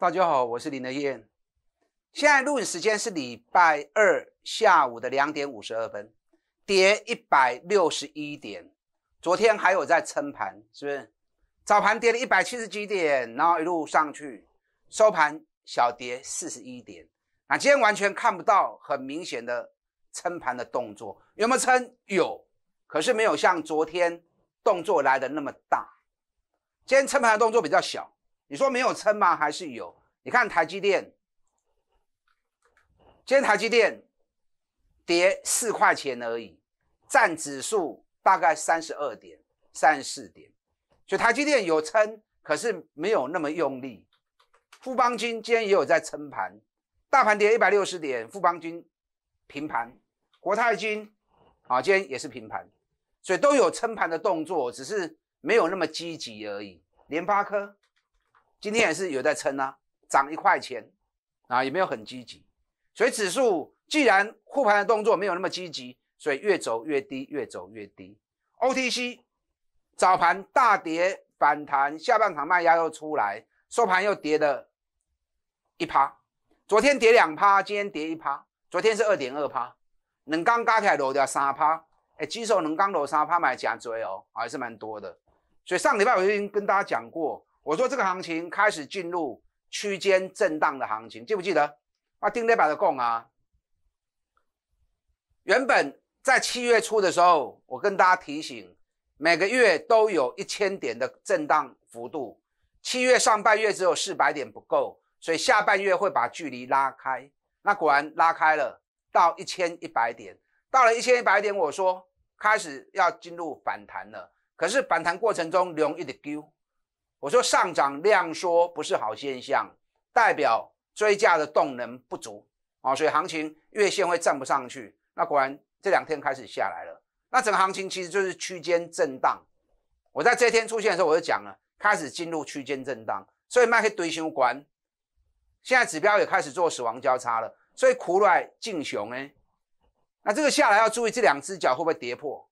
大家好，我是林德燕。现在录影时间是礼拜二下午的两点五十二分，跌一百六十一点。昨天还有在撑盘，是不是？早盘跌了一百七十几点，然后一路上去，收盘小跌四十一点。那今天完全看不到很明显的撑盘的动作，有没有撑？有，可是没有像昨天动作来的那么大。今天撑盘的动作比较小。你说没有撑吗？还是有？你看台积电，今天台积电跌四块钱而已，占指数大概三十二点、三四点，所以台积电有撑，可是没有那么用力。富邦金今天也有在撑盘，大盘跌一百六十点，富邦金平盘，国泰金啊，今天也是平盘，所以都有撑盘的动作，只是没有那么积极而已。联发科。今天也是有在撑啊，涨一块钱，啊，也没有很积极，所以指数既然护盘的动作没有那么积极，所以越走越低，越走越低。O T C 早盘大跌反弹，下半场卖压又出来，收盘又跌了一趴。昨天跌两趴，今天跌一趴，昨天是二点二趴，能钢起铁跌掉三趴，哎，基手能刚跌三趴买加追哦，还是蛮多的。所以上礼拜我已经跟大家讲过。我说这个行情开始进入区间震荡的行情，记不记得？啊，定 l 把的供啊，原本在七月初的时候，我跟大家提醒，每个月都有一千点的震荡幅度。七月上半月只有四百点不够，所以下半月会把距离拉开。那果然拉开了，到一千一百点。到了一千一百点，我说开始要进入反弹了。可是反弹过程中容易的。丢。我说上涨量缩不是好现象，代表追价的动能不足啊，所以行情月线会站不上去。那果然这两天开始下来了。那整个行情其实就是区间震荡。我在这一天出现的时候，我就讲了，开始进入区间震荡，所以卖去堆箱管。现在指标也开始做死亡交叉了，所以苦来进熊呢。那这个下来要注意这两只脚会不会跌破？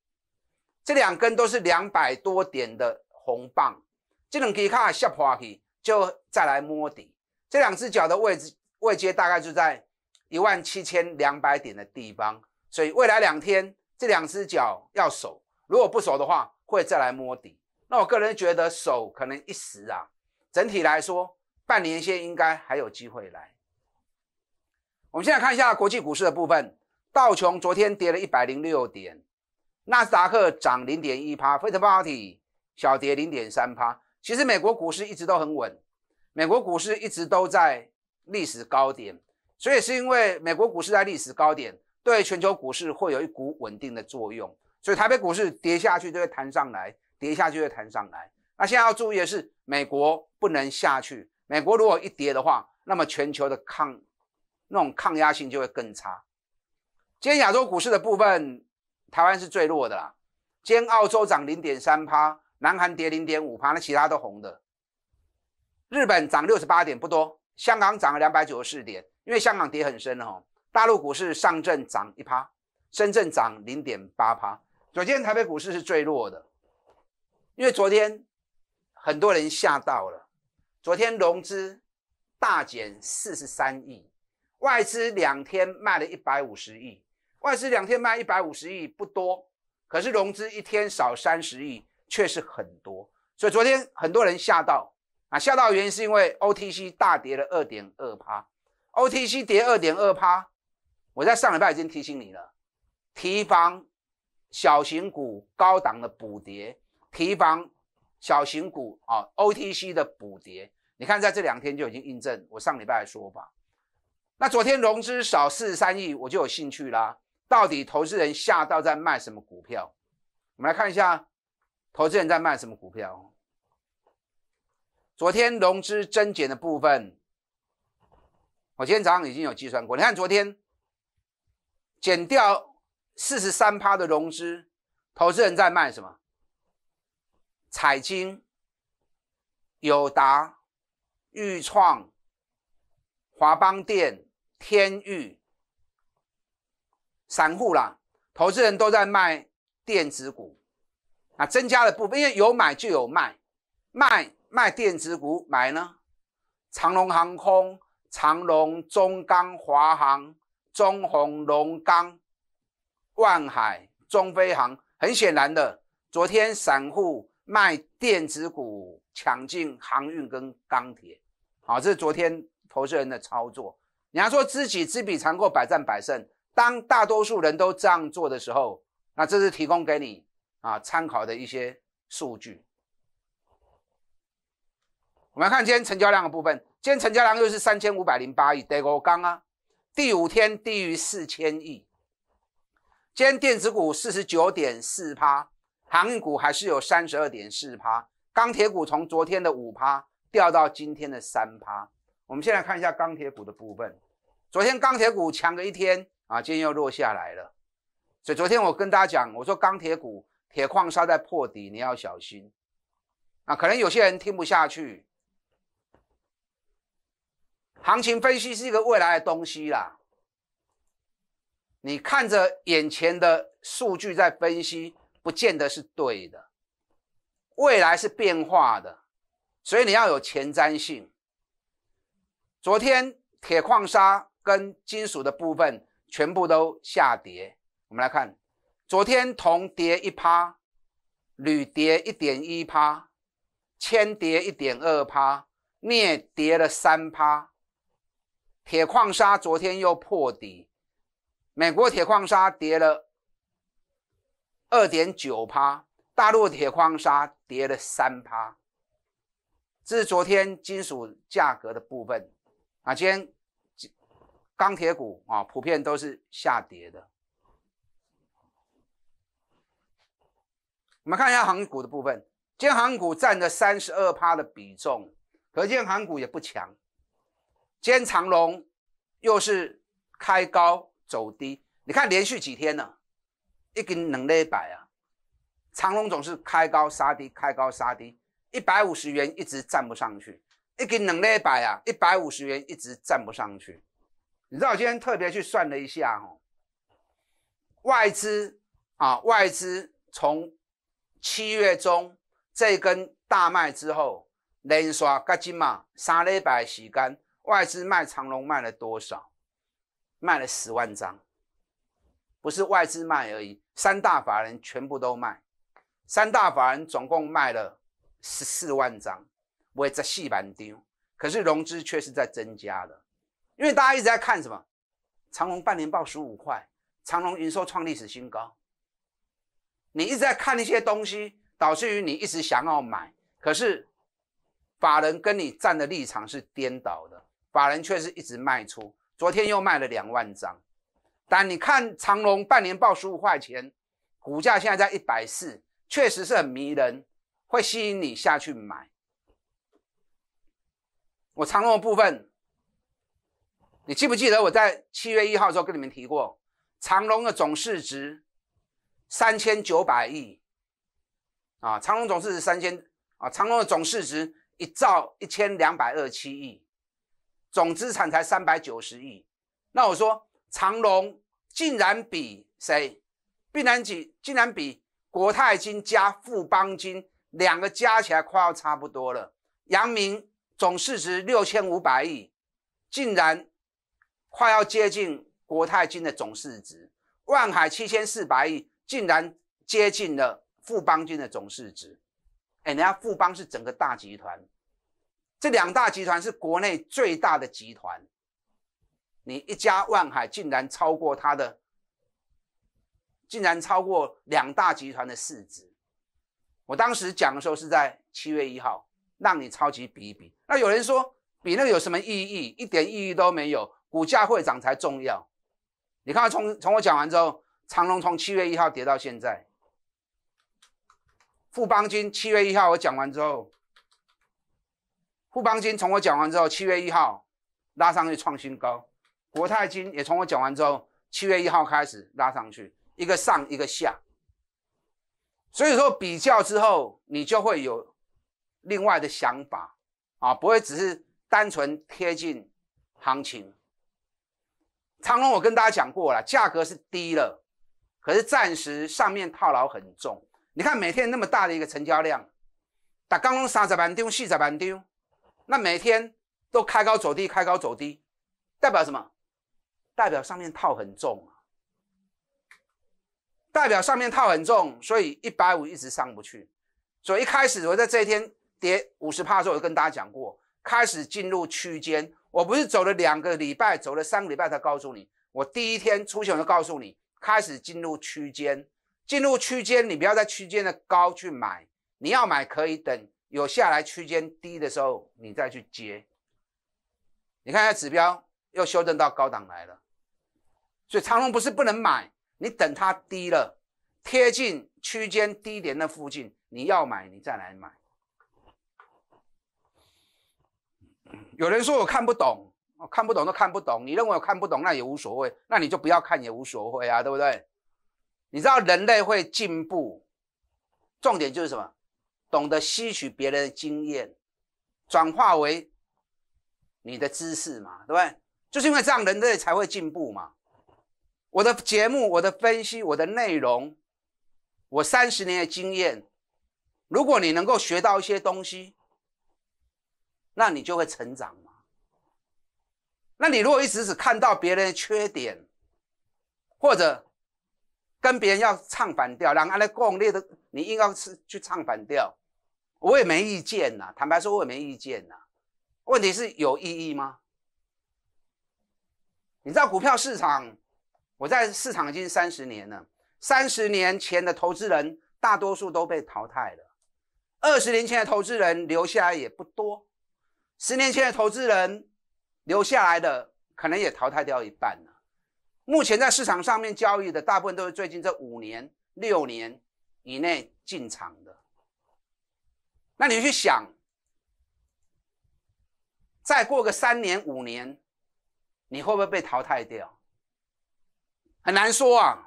这两根都是两百多点的红棒。这两可卡下下破去，就再来摸底。这两只脚的位置位阶大概就在一万七千两百点的地方，所以未来两天这两只脚要守，如果不守的话，会再来摸底。那我个人觉得守可能一时啊，整体来说半年线应该还有机会来。我们现在看一下国际股市的部分，道琼昨天跌了一百零六点，纳斯达克涨零点一趴，菲特不好小跌零点三趴。其实美国股市一直都很稳，美国股市一直都在历史高点，所以是因为美国股市在历史高点，对全球股市会有一股稳定的作用，所以台北股市跌下去就会弹上来，跌下去会弹上来。那现在要注意的是，美国不能下去，美国如果一跌的话，那么全球的抗那种抗压性就会更差。今天亚洲股市的部分，台湾是最弱的啦。今天澳洲涨零点三趴。南韩跌零点五，趴，那其他都红的。日本涨六十八点，不多。香港涨两百九十四点，因为香港跌很深哈。大陆股市上证涨一趴，深圳涨零点八趴。昨天台北股市是最弱的，因为昨天很多人吓到了。昨天融资大减四十三亿，外资两天卖了一百五十亿，外资两天卖一百五十亿不多，可是融资一天少三十亿。确实很多，所以昨天很多人吓到啊，吓到原因是因为 OTC 大跌了二点二趴，OTC 跌二点二趴，我在上礼拜已经提醒你了，提防小型股高档的补跌，提防小型股啊，OTC 的补跌，你看在这两天就已经印证我上礼拜的说法。那昨天融资少四十三亿，我就有兴趣啦，到底投资人吓到在卖什么股票？我们来看一下。投资人在卖什么股票？昨天融资增减的部分，我今天早上已经有计算过。你看昨天减掉四十三趴的融资，投资人在卖什么？彩晶、友达、裕创、华邦电、天域，散户啦，投资人都在卖电子股。啊，增加的部分，因为有买就有卖，卖卖电子股，买呢，长龙航空、长龙中钢、华航、中宏龙钢、万海、中飞航。很显然的，昨天散户卖电子股抢进航运跟钢铁，好，这是昨天投资人的操作。你要说知己知彼，才能够百战百胜。当大多数人都这样做的时候，那这是提供给你。啊，参考的一些数据。我们来看今天成交量的部分，今天成交量又是三千五百零八亿，得够刚啊！第五天低于四千亿。今天电子股四十九点四趴，航运股还是有三十二点四趴，钢铁股从昨天的五趴掉到今天的三趴。我们先来看一下钢铁股的部分，昨天钢铁股强了一天啊，今天又落下来了。所以昨天我跟大家讲，我说钢铁股。铁矿砂在破底，你要小心。那可能有些人听不下去。行情分析是一个未来的东西啦，你看着眼前的数据在分析，不见得是对的。未来是变化的，所以你要有前瞻性。昨天铁矿砂跟金属的部分全部都下跌，我们来看。昨天铜跌一趴，铝跌一点一趴，铅跌一点二趴，镍跌了三趴，铁矿砂昨天又破底，美国铁矿砂跌了二点九趴，大陆铁矿砂跌了三趴。这是昨天金属价格的部分啊，今天钢铁股啊普遍都是下跌的。我们看一下航股的部分，天航股占了三十二趴的比重，可见航股也不强。天长龙又是开高走低，你看连续几天啊，一根能粒百啊，长龙总是开高杀低，开高杀低，一百五十元一直站不上去，一根能粒百啊，一百五十元一直站不上去。你知道我今天特别去算了一下哦，外资啊，外资从。七月中这根大卖之后，连刷加金嘛，三礼拜洗干，外资卖长隆卖了多少？卖了十万张，不是外资卖而已，三大法人全部都卖，三大法人总共卖了十四万张，我在细盘丢，可是融资却是在增加的，因为大家一直在看什么，长隆半年报十五块，长隆营收创历史新高。你一直在看一些东西，导致于你一直想要买，可是法人跟你站的立场是颠倒的，法人却是一直卖出，昨天又卖了两万张。但你看长隆半年报十五块钱，股价现在在一百四，确实是很迷人，会吸引你下去买。我长隆的部分，你记不记得我在七月一号的时候跟你们提过，长隆的总市值？三千九百亿啊，长隆总市值三千啊，长隆的总市值一兆一千两百二十七亿，总资产才三百九十亿。那我说，长隆竟然比谁？必然比竟然比国泰金加富邦金两个加起来快要差不多了。阳明总市值六千五百亿，竟然快要接近国泰金的总市值。万海七千四百亿。竟然接近了富邦金的总市值，哎，人家富邦是整个大集团，这两大集团是国内最大的集团，你一家万海竟然超过它的，竟然超过两大集团的市值。我当时讲的时候是在七月一号，让你超级比一比。那有人说比那个有什么意义？一点意义都没有，股价会涨才重要。你看从从我讲完之后。长隆从七月一号跌到现在，富邦金七月一号我讲完之后，富邦金从我讲完之后七月一号拉上去创新高，国泰金也从我讲完之后七月一号开始拉上去，一个上一个下，所以说比较之后你就会有另外的想法啊，不会只是单纯贴近行情。长隆我跟大家讲过了，价格是低了。可是暂时上面套牢很重，你看每天那么大的一个成交量，打刚刚三十板丢，细十板丢，那每天都开高走低，开高走低，代表什么？代表上面套很重啊，代表上面套很重，所以一百五一直上不去。所以一开始我在这一天跌五十帕的时候，我就跟大家讲过，开始进入区间，我不是走了两个礼拜，走了三个礼拜，才告诉你，我第一天出现我就告诉你。开始进入区间，进入区间，你不要在区间的高去买，你要买可以等有下来区间低的时候你再去接。你看下指标又修正到高档来了，所以长龙不是不能买，你等它低了，贴近区间低点那附近，你要买你再来买。有人说我看不懂。我看不懂都看不懂，你认为我看不懂那也无所谓，那你就不要看也无所谓啊，对不对？你知道人类会进步，重点就是什么？懂得吸取别人的经验，转化为你的知识嘛，对不对？就是因为这样人类才会进步嘛。我的节目、我的分析、我的内容，我三十年的经验，如果你能够学到一些东西，那你就会成长。那你如果一直只看到别人的缺点，或者跟别人要唱反调，两个人共列的，你硬要是去唱反调，我也没意见呐。坦白说，我也没意见呐。问题是有意义吗？你知道股票市场，我在市场已经三十年了。三十年前的投资人，大多数都被淘汰了；二十年前的投资人留下来也不多；十年前的投资人。留下来的可能也淘汰掉一半了。目前在市场上面交易的大部分都是最近这五年、六年以内进场的。那你去想，再过个三年、五年，你会不会被淘汰掉？很难说啊。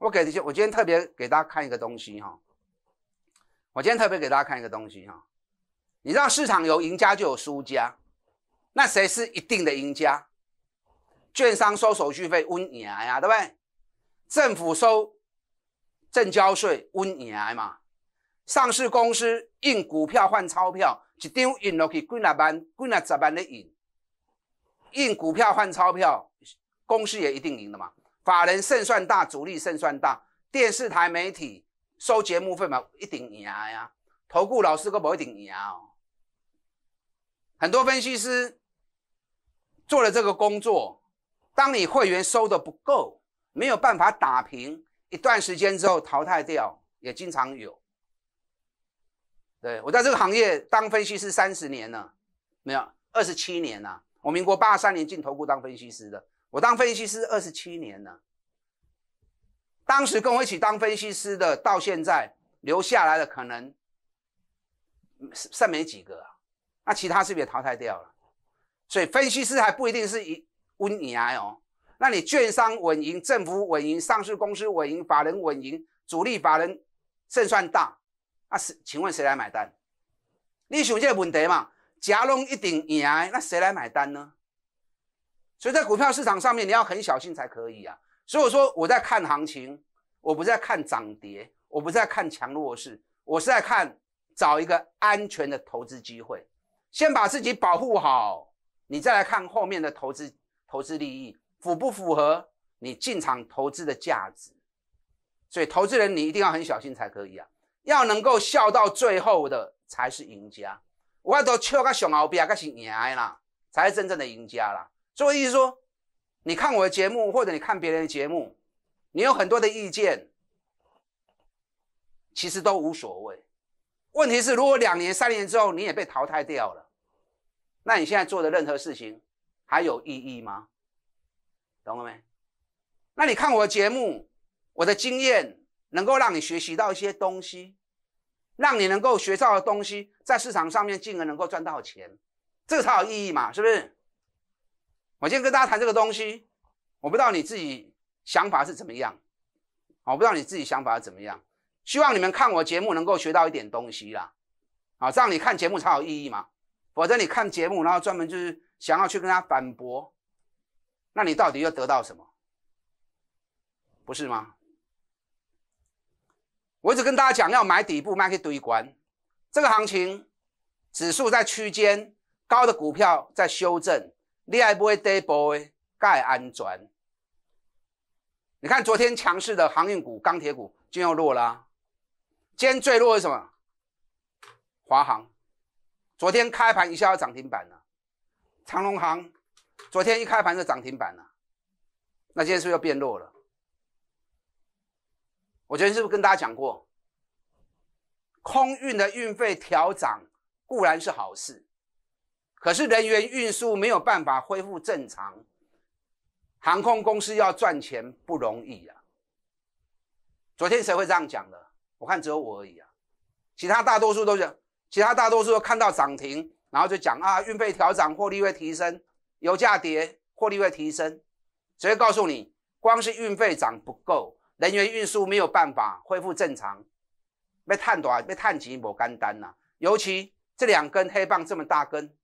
我给些，我今天特别给大家看一个东西哈。我今天特别给大家看一个东西哈。你知道市场有赢家就有输家。那谁是一定的赢家？券商收手续费稳赢呀，对不对？政府收证交税稳赢嘛。上市公司印股票换钞票，一张印落去几廿万、几廿十万的印，印股票换钞票，公司也一定赢的嘛。法人胜算大，主力胜算大。电视台媒体收节目费嘛，一定赢呀。投顾老师都不一定赢哦。很多分析师。做了这个工作，当你会员收的不够，没有办法打平，一段时间之后淘汰掉，也经常有。对我在这个行业当分析师三十年了，没有二十七年了。我民国八三年进投顾当分析师的，我当分析师二十七年了。当时跟我一起当分析师的，到现在留下来的可能剩没几个，那其他是不是也淘汰掉了？所以分析师还不一定是一稳赢哦。那你券商稳赢，政府稳赢，上市公司稳赢，法人稳赢，主力法人胜算大。那是，请问谁来买单？你想这个问题嘛？假若一定赢，那谁来买单呢？所以在股票市场上面，你要很小心才可以啊。所以我说我在看行情，我不在看涨跌，我不在看强弱势，我是在看找一个安全的投资机会，先把自己保护好。你再来看后面的投资，投资利益符不符合你进场投资的价值？所以投资人你一定要很小心才可以啊！要能够笑到最后的才是赢家。我都笑到上后边，可是赢啦，才是真正的赢家啦。所以意思说，你看我的节目，或者你看别人的节目，你有很多的意见，其实都无所谓。问题是如果两年、三年之后你也被淘汰掉了。那你现在做的任何事情还有意义吗？懂了没？那你看我的节目，我的经验能够让你学习到一些东西，让你能够学到的东西，在市场上面进而能够赚到钱，这个才有意义嘛？是不是？我今天跟大家谈这个东西，我不知道你自己想法是怎么样，我不知道你自己想法是怎么样。希望你们看我节目能够学到一点东西啦，啊，这样你看节目才有意义嘛。否则你看节目，然后专门就是想要去跟他反驳，那你到底要得到什么？不是吗？我一直跟大家讲，要买底部，卖去堆关。这个行情，指数在区间，高的股票在修正，厉害不会跌波，盖安全。你看昨天强势的航运股、钢铁股就要落啦，今天最弱是什么？华航。昨天开盘一下要涨停板了，长隆航，昨天一开盘就涨停板了，那今天是不是又变弱了？我昨天是不是跟大家讲过，空运的运费调涨固然是好事，可是人员运输没有办法恢复正常，航空公司要赚钱不容易呀。昨天谁会这样讲的？我看只有我而已啊，其他大多数都讲。其他大多数都看到涨停，然后就讲啊，运费调涨，获利会提升；油价跌，获利会提升。直接告诉你，光是运费涨不够，人员运输没有办法恢复正常，被碳短被碳急抹干单呐。尤其这两根黑棒这么大根，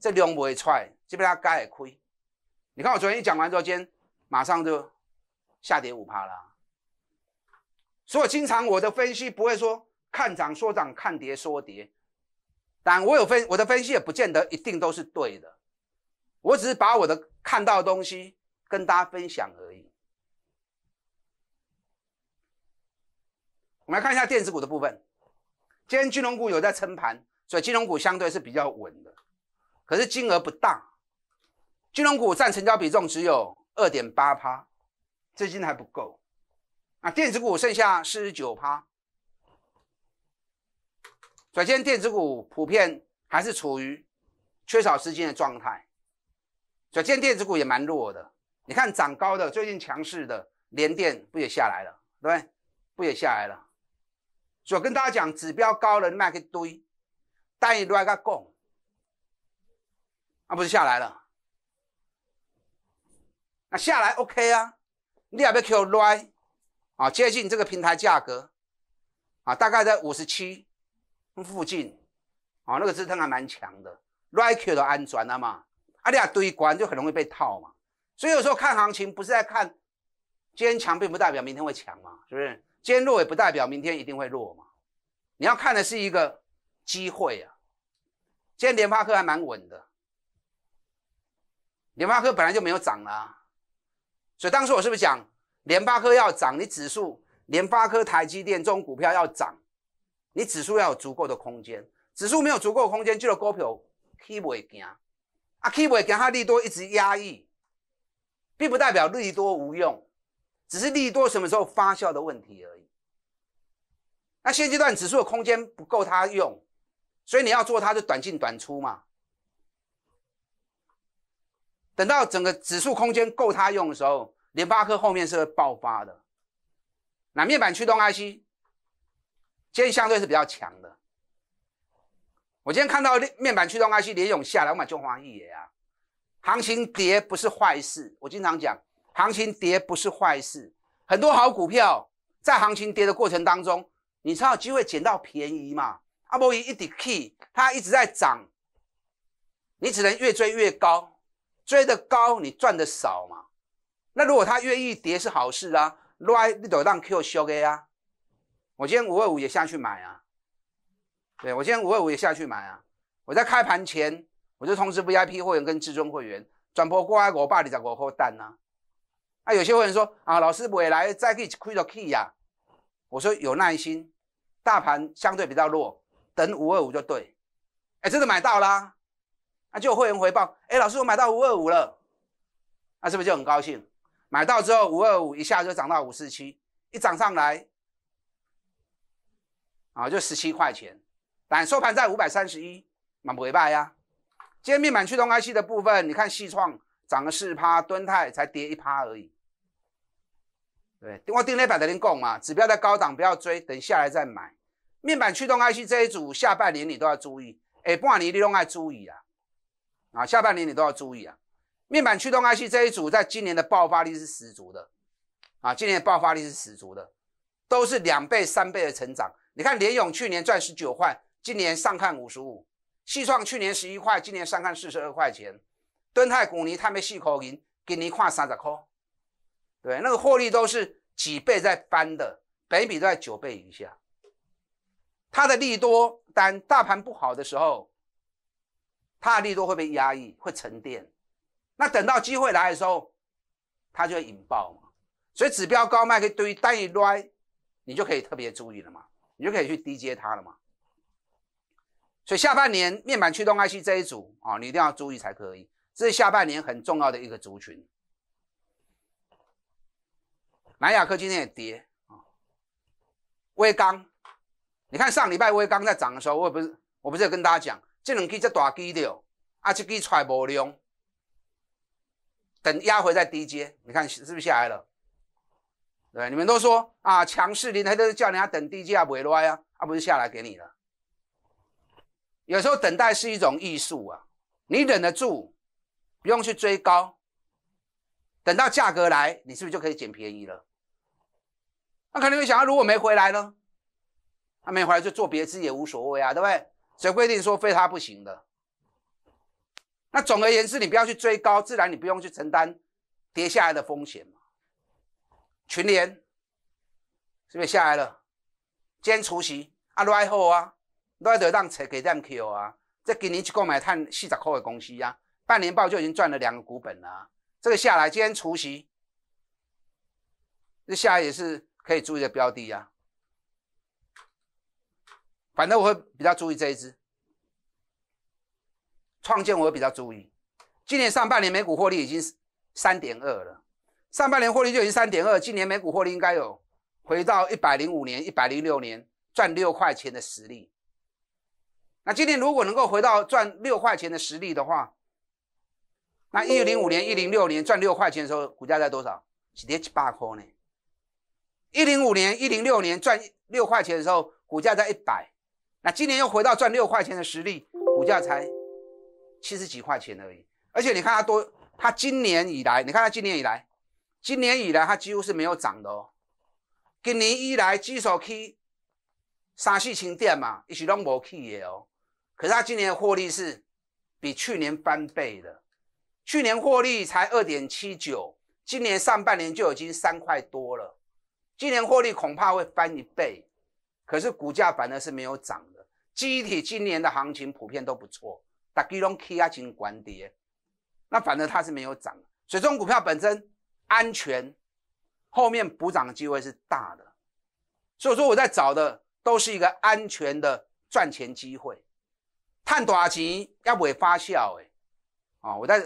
这量不会出来，基本上该也亏。你看我昨天一讲完之后，今天马上就下跌五趴了。所以经常我的分析不会说看涨说涨，看跌说跌。但我有分我的分析也不见得一定都是对的，我只是把我的看到的东西跟大家分享而已。我们来看一下电子股的部分，今天金融股有在撑盘，所以金融股相对是比较稳的，可是金额不大，金融股占成交比重只有二点八趴，资金还不够啊。电子股剩下四十九趴。所以，今天电子股普遍还是处于缺少资金的状态。所以，今天电子股也蛮弱的。你看，涨高的最近强势的联电不也下来了，对不对？不也下来了。所以，跟大家讲，指标高了卖一堆，但你来个供，啊，不是下来了？那下来 OK 啊，你也不要叫来啊？接近这个平台价格啊，大概在五十七。附近，哦，那个支撑还蛮强的，Riku 都安转了嘛，啊，你啊堆关就很容易被套嘛，所以有时候看行情不是在看坚强，并不代表明天会强嘛，是不是？坚弱也不代表明天一定会弱嘛，你要看的是一个机会啊。今天联发科还蛮稳的，联发科本来就没有涨啦，所以当时我是不是讲联发科要涨？你指数联发科、台积电这种股票要涨。你指数要有足够的空间，指数没有足够的空间，就个股 keep 行，啊 k 不会行，它利多一直压抑，并不代表利多无用，只是利多什么时候发酵的问题而已。那现阶段指数的空间不够它用，所以你要做它就短进短出嘛。等到整个指数空间够它用的时候，联发科后面是爆发的，那面板驱动 IC。今天相对是比较强的。我今天看到面板驱动 IC 连勇下来，我买中华亿野啊。行情跌不是坏事，我经常讲，行情跌不是坏事。很多好股票在行情跌的过程当中，你才有机会捡到便宜嘛。阿波一定 key，它一直在涨，你只能越追越高，追得高你赚的少嘛。那如果它愿意跌是好事啊 r 你都让 Q 休 A 啊。我今天五二五也下去买啊，对我今天五二五也下去买啊。我在开盘前我就通知 VIP 会员跟至尊会员，转播过来我爸你在我后单呢。啊，有些会员说啊，老师未来再去亏 key 呀。我说有耐心，大盘相对比较弱，等五二五就对。哎，真的买到啦！啊，就有会员回报，哎，老师我买到五二五了，那是不是就很高兴？买到之后五二五一下就涨到五四七，一涨上来。啊，就十七块钱，但收盘在五百三十一，蛮不为败呀。今天面板驱动 IC 的部分，你看，系创涨了四趴，敦泰才跌一趴而已。对，我定电拜的人供嘛，指标在高档，不要追，等下来再买。面板驱动 IC 这一组，下半年你都要注意。哎，不管你利用爱注意啊，啊，下半年你都要注意啊。面板驱动 IC 这一组，在今年的爆发力是十足的，啊，今年的爆发力是十足的，都是两倍、三倍的成长。你看联勇去年赚十九块，今年上看五十五；细创去年十一块，今年上看四十二块钱。敦泰古尼它没细口银，给你跨三十块。对，那个获利都是几倍在翻的，一比都在九倍以下。它的利多，但大盘不好的时候，它的利多会被压抑，会沉淀。那等到机会来的时候，它就会引爆嘛。所以指标高卖可以堆，但一衰，你就可以特别注意了嘛。你就可以去低接它了嘛，所以下半年面板驱动 IC 这一组啊，你一定要注意才可以，这是下半年很重要的一个族群。南亚科今天也跌啊，微刚，你看上礼拜微刚在涨的时候，我也不是我不是有跟大家讲，这两去这大基的，啊这去出无量，等压回再低接，你看是不是下来了？对，你们都说啊，强势林他都是叫人家等低价回来啊，而不是下来给你了。有时候等待是一种艺术啊，你忍得住，不用去追高，等到价格来，你是不是就可以捡便宜了？那肯定会想如果没回来呢？他没回来就做别支也无所谓啊，对不对？谁规定说非他不行的？那总而言之，你不要去追高，自然你不用去承担跌下来的风险嘛。群联是不是下来了？今天除夕啊，来好啊，来得让切给点票啊。这今年一共买碳四十块的公司啊，半年报就已经赚了两个股本了。这个下来，今天除夕，这下来也是可以注意的标的啊。反正我会比较注意这一支，创建我比较注意，今年上半年每股获利已经是三点二了。上半年获利就已经三点二，今年美股获利应该有回到一百零五年、一百零六年赚六块钱的实力。那今年如果能够回到赚六块钱的实力的话，那一零五年、一零六年赚六块钱的时候，股价在多少？几跌几巴块呢？一零五年、一零六年赚六块钱的时候，股价在一百。那今年又回到赚六块钱的实力，股价才七十几块钱而已。而且你看它多，它今年以来，你看它今年以来。今年以来，它几乎是没有涨的。今年以来，指数去三四千点嘛，一时拢无去的哦。可是它今年获利是比去年翻倍的，去年获利才二点七九，今年上半年就已经三块多了。今年获利恐怕会翻一倍，可是股价反而是没有涨的。机体今年的行情普遍都不错，但金融企业尽管跌，那反正它是没有涨。所以这种股票本身。安全，后面补涨的机会是大的，所以说我在找的都是一个安全的赚钱机会。探短期要不会发酵哎，啊，我在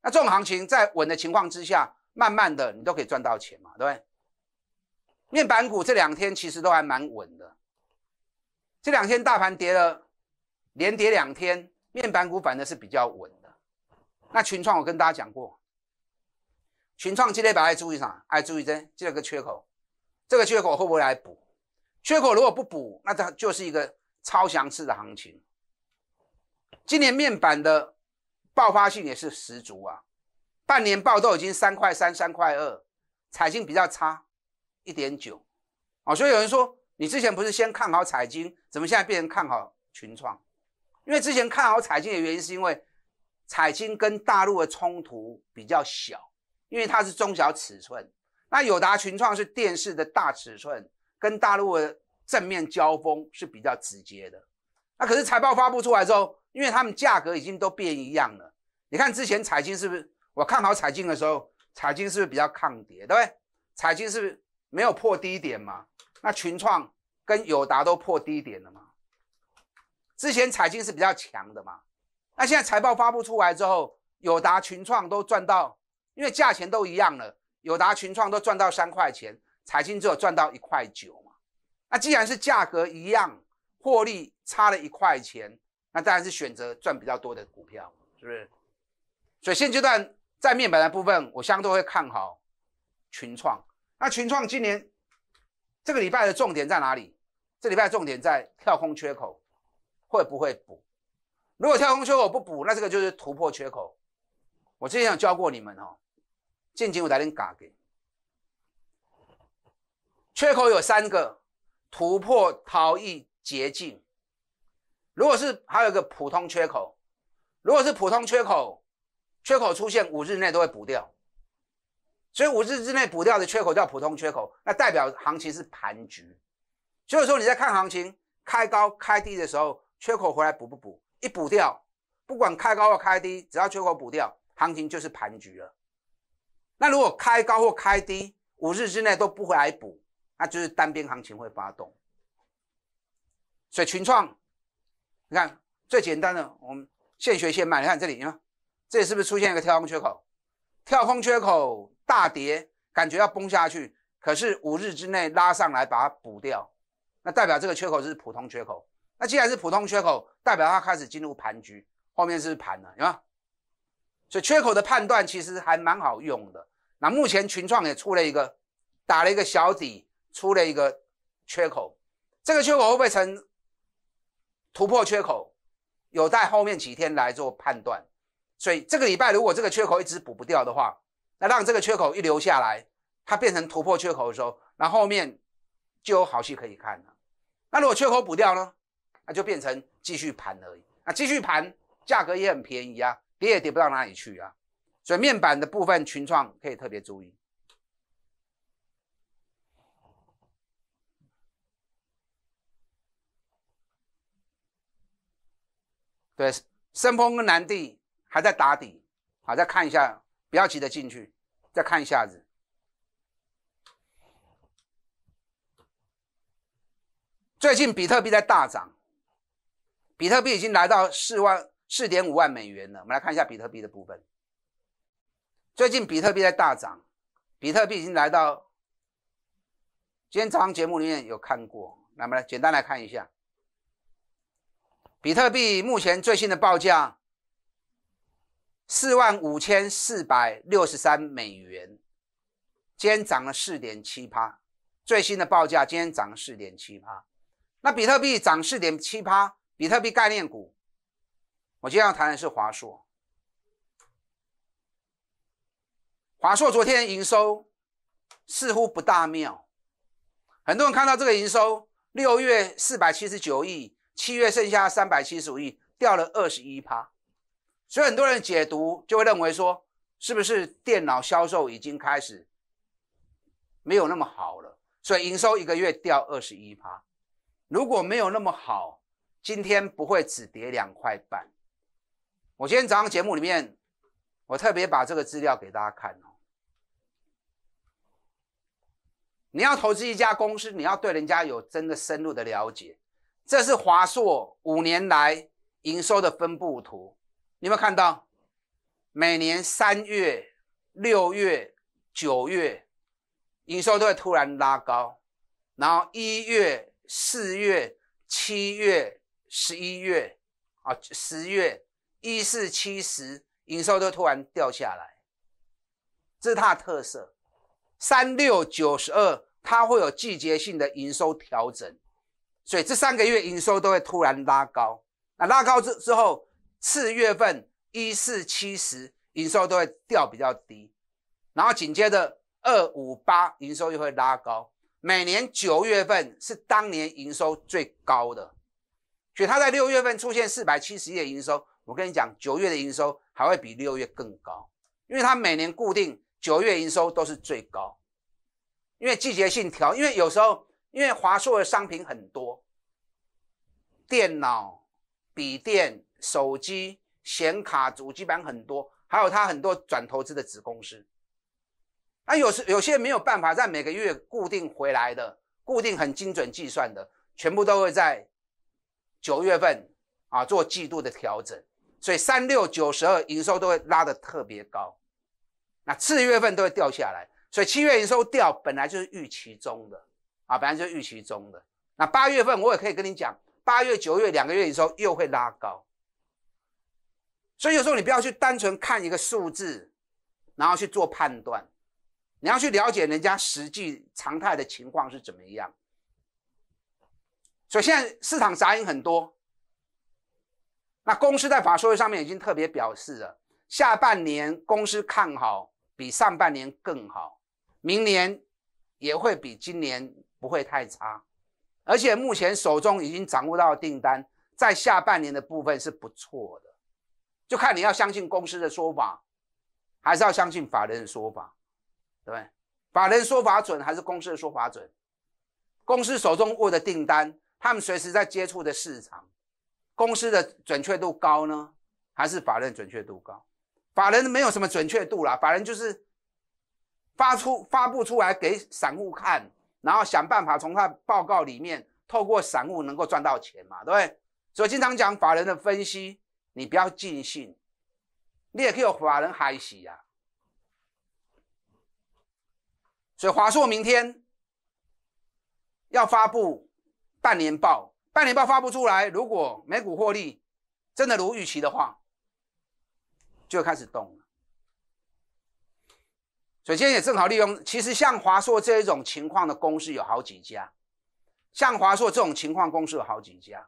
那这种行情在稳的情况之下，慢慢的你都可以赚到钱嘛，对不对？面板股这两天其实都还蛮稳的，这两天大盘跌了，连跌两天，面板股反正是比较稳的。那群创我跟大家讲过。群创今天把爱注意上，爱注意这，这个缺口，这个缺口会不会来补？缺口如果不补，那它就是一个超强势的行情。今年面板的爆发性也是十足啊，半年报都已经三块三、三块二，彩晶比较差，一点九，啊，所以有人说，你之前不是先看好彩晶，怎么现在变成看好群创？因为之前看好彩晶的原因是因为彩晶跟大陆的冲突比较小。因为它是中小尺寸，那友达群创是电视的大尺寸，跟大陆的正面交锋是比较直接的。那可是财报发布出来之后，因为他们价格已经都变一样了。你看之前彩晶是不是？我看好彩晶的时候，彩晶是不是比较抗跌，对不对？彩晶是不是没有破低点嘛？那群创跟友达都破低点了嘛？之前彩晶是比较强的嘛？那现在财报发布出来之后，友达群创都赚到。因为价钱都一样了，友达群创都赚到三块钱，财经只有赚到一块九嘛。那既然是价格一样，获利差了一块钱，那当然是选择赚比较多的股票，是不是？所以现阶段在面板的部分，我相对会看好群创。那群创今年这个礼拜的重点在哪里？这礼拜重点在跳空缺口会不会补？如果跳空缺口不补，那这个就是突破缺口。我之前有教过你们哦。进进我打哪能加的？缺口有三个：突破、逃逸、捷径。如果是还有一个普通缺口，如果是普通缺口，缺口出现五日内都会补掉，所以五日之内补掉的缺口叫普通缺口，那代表行情是盘局。所以说你在看行情开高开低的时候，缺口回来补不补？一补掉，不管开高或开低，只要缺口补掉，行情就是盘局了。那如果开高或开低，五日之内都不回来补，那就是单边行情会发动。所以群创，你看最简单的，我们现学现卖。你看这里，你看这里是不是出现一个跳空缺口？跳空缺口，大跌感觉要崩下去，可是五日之内拉上来把它补掉，那代表这个缺口是普通缺口。那既然是普通缺口，代表它开始进入盘局，后面是盘了，你看。所以缺口的判断其实还蛮好用的。那目前群创也出了一个，打了一个小底，出了一个缺口，这个缺口会不会成突破缺口，有待后面几天来做判断。所以这个礼拜如果这个缺口一直补不掉的话，那让这个缺口一留下来，它变成突破缺口的时候，那后面就有好戏可以看了。那如果缺口补掉呢，那就变成继续盘而已。那继续盘价格也很便宜啊，跌也跌不到哪里去啊。水面板的部分，群创可以特别注意。对，深丰跟南地还在打底，好，再看一下，不要急着进去，再看一下。子，最近比特币在大涨，比特币已经来到四万四点五万美元了。我们来看一下比特币的部分。最近比特币在大涨，比特币已经来到。今天早上节目里面有看过，那么来简单来看一下，比特币目前最新的报价四万五千四百六十三美元，今天涨了四点七八，最新的报价今天涨了四点七八。那比特币涨四点七八，比特币概念股，我今天要谈的是华硕。华硕昨天营收似乎不大妙，很多人看到这个营收，六月四百七十九亿，七月剩下三百七十五亿，掉了二十一趴，所以很多人解读就会认为说，是不是电脑销售已经开始没有那么好了？所以营收一个月掉二十一趴，如果没有那么好，今天不会只跌两块半。我今天早上节目里面，我特别把这个资料给大家看哦。你要投资一家公司，你要对人家有真的深入的了解。这是华硕五年来营收的分布图，有没有看到？每年三月、六月、九月，营收都会突然拉高，然后一月、四月、七月、十一月，啊，十月一四七十，营收都突然掉下来，这是它的特色。三六九十二，它会有季节性的营收调整，所以这三个月营收都会突然拉高。那拉高之之后，四月份一四七十营收都会掉比较低，然后紧接着二五八营收又会拉高。每年九月份是当年营收最高的，所以它在六月份出现四百七十亿的营收，我跟你讲，九月的营收还会比六月更高，因为它每年固定。九月营收都是最高，因为季节性调，因为有时候因为华硕的商品很多，电脑、笔电、手机、显卡、主机板很多，还有它很多转投资的子公司。那有时有些没有办法在每个月固定回来的，固定很精准计算的，全部都会在九月份啊做季度的调整，所以三六九十二营收都会拉的特别高。那四月份都会掉下来，所以七月营收掉本来就是预期中的啊，本来就预期中的。那八月份我也可以跟你讲，八月、九月两个月营收又会拉高。所以有时候你不要去单纯看一个数字，然后去做判断，你要去了解人家实际常态的情况是怎么样。所以现在市场杂音很多。那公司在法说会上面已经特别表示了，下半年公司看好。比上半年更好，明年也会比今年不会太差，而且目前手中已经掌握到订单，在下半年的部分是不错的，就看你要相信公司的说法，还是要相信法人的说法，对不对？法人说法准还是公司的说法准？公司手中握的订单，他们随时在接触的市场，公司的准确度高呢，还是法人准确度高？法人没有什么准确度啦，法人就是发出发布出来给散户看，然后想办法从他报告里面透过散户能够赚到钱嘛，对不对？所以经常讲法人的分析，你不要尽信，你也可以有法人嗨喜呀。所以华硕明天要发布半年报，半年报发布出来，如果美股获利真的如预期的话。就开始动了，所以今天也正好利用。其实像华硕这一种情况的公司有好几家，像华硕这种情况公司有好几家。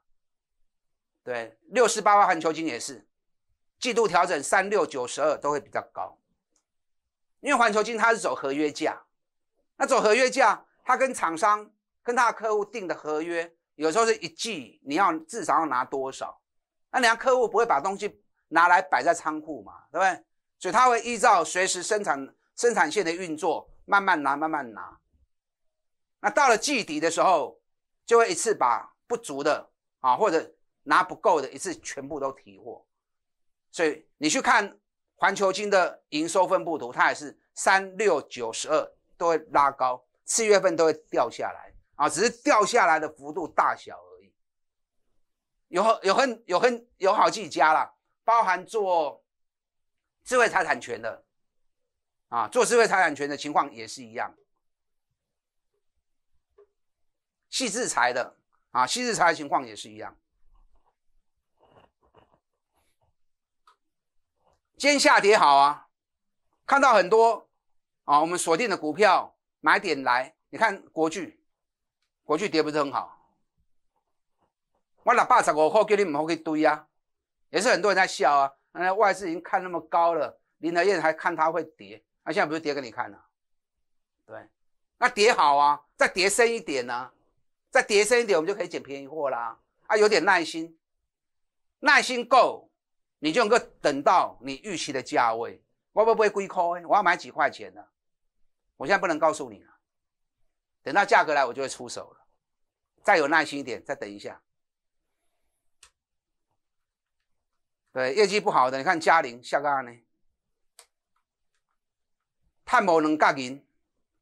对，六十八万环球金也是，季度调整三六九十二都会比较高，因为环球金它是走合约价，那走合约价，它跟厂商跟它的客户定的合约，有时候是一季你要至少要拿多少，那你看客户不会把东西。拿来摆在仓库嘛，对不对？所以它会依照随时生产生产线的运作，慢慢拿，慢慢拿。那到了季底的时候，就会一次把不足的啊，或者拿不够的一次全部都提货。所以你去看环球金的营收分布图，它也是三六九十二都会拉高，四月份都会掉下来啊，只是掉下来的幅度大小而已。有很、有很有很有好几家了。包含做智慧财产权的啊，做智慧财产权的情况也是一样，细制裁的啊，细制裁的情况也是一样。今下跌好啊，看到很多啊，我们锁定的股票买点来，你看国巨，国巨跌不是很好，我拿八十五块叫你唔好去堆啊。也是很多人在笑啊，那外资已经看那么高了，林德燕还看它会跌，那现在不是跌给你看了，对，那跌好啊，再跌深一点呢，再跌深一点，我们就可以捡便宜货啦。啊，有点耐心，耐心够，你就能够等到你预期的价位。我会不会亏扣？我要买几块钱的，我现在不能告诉你了，等到价格来我就会出手了。再有耐心一点，再等一下。对业绩不好的，你看嘉玲下个案呢，探某能干银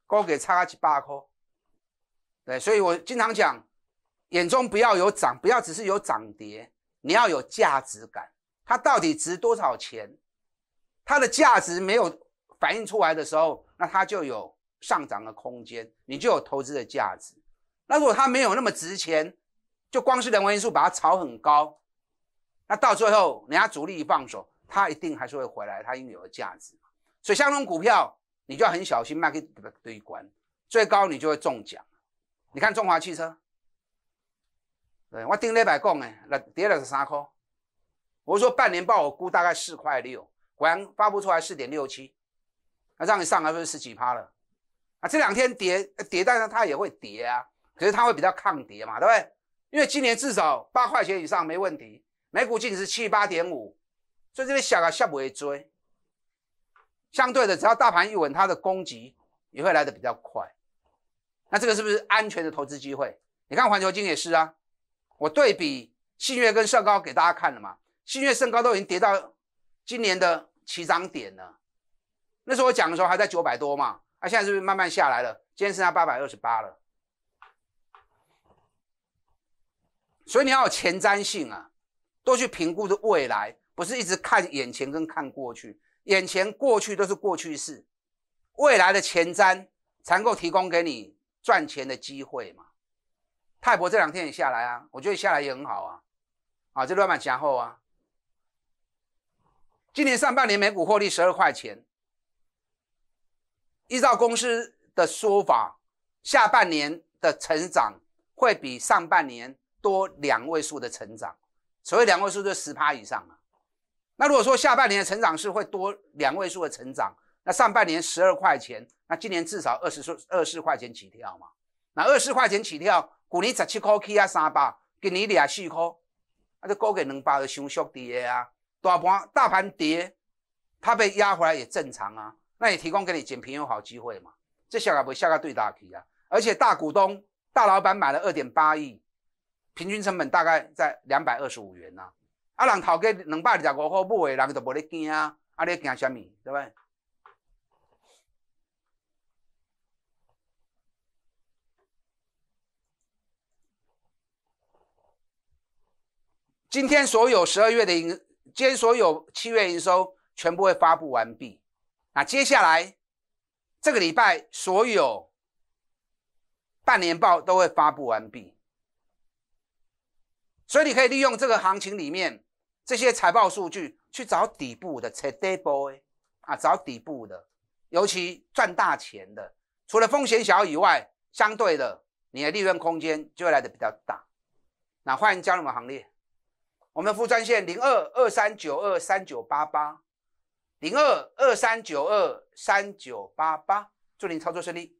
高给差几百块。对，所以我经常讲，眼中不要有涨，不要只是有涨跌，你要有价值感。它到底值多少钱？它的价值没有反映出来的时候，那它就有上涨的空间，你就有投资的价值。那如果它没有那么值钱，就光是人为因素把它炒很高。那到最后，人家主力一放手，它一定还是会回来，它应有的价值。所以，像那种股票，你就很小心卖给堆观，最高你就会中奖。你看中华汽车，对我定六百供，诶，那跌了十三块。我说半年报我估大概四块六，果然发布出来四点六七，那让你上来不是十几趴了？啊，这两天跌跌，但是它也会跌啊，可是它会比较抗跌嘛，对不对？因为今年至少八块钱以上没问题。每股净值七八点五，所以这边小的下不为追。相对的，只要大盘一稳，它的攻击也会来的比较快。那这个是不是安全的投资机会？你看环球金也是啊。我对比信越跟盛高给大家看了嘛，信越盛高都已经跌到今年的起涨点了。那时候我讲的时候还在九百多嘛，啊，现在是不是慢慢下来了？今天剩下八百二十八了。所以你要有前瞻性啊。多去评估的未来，不是一直看眼前跟看过去，眼前过去都是过去式，未来的前瞻才能够提供给你赚钱的机会嘛。泰博这两天也下来啊，我觉得下来也很好啊，啊，这乱板强厚啊，今年上半年每股获利十二块钱，依照公司的说法，下半年的成长会比上半年多两位数的成长。所谓两位数就十趴以上了，那如果说下半年的成长是会多两位数的成长，那上半年十二块钱，那今年至少二十数二十块钱起跳嘛。那二十块钱起跳，股你十七块起啊三百，今年俩四块，那就高价能包的上缩跌啊。大盘大盘跌，它被压回来也正常啊，那也提供给你捡便宜好机会嘛。这下个下个对打期啊，而且大股东大老板买了二点八亿。平均成本大概在两百二十五元呐，啊人头个两百二十个货买，人就无咧惊啊，啊你惊什么？对不对？今天所有十二月的营，今天所有七月营收全部会发布完毕，那接下来这个礼拜所有半年报都会发布完毕。所以你可以利用这个行情里面这些财报数据去找底部的 s t a b o y 啊，找底部的，尤其赚大钱的，除了风险小以外，相对的你的利润空间就会来的比较大。那欢迎加入我们行列，我们副专线零二二三九二三九八八，零二二三九二三九八八，祝您操作顺利。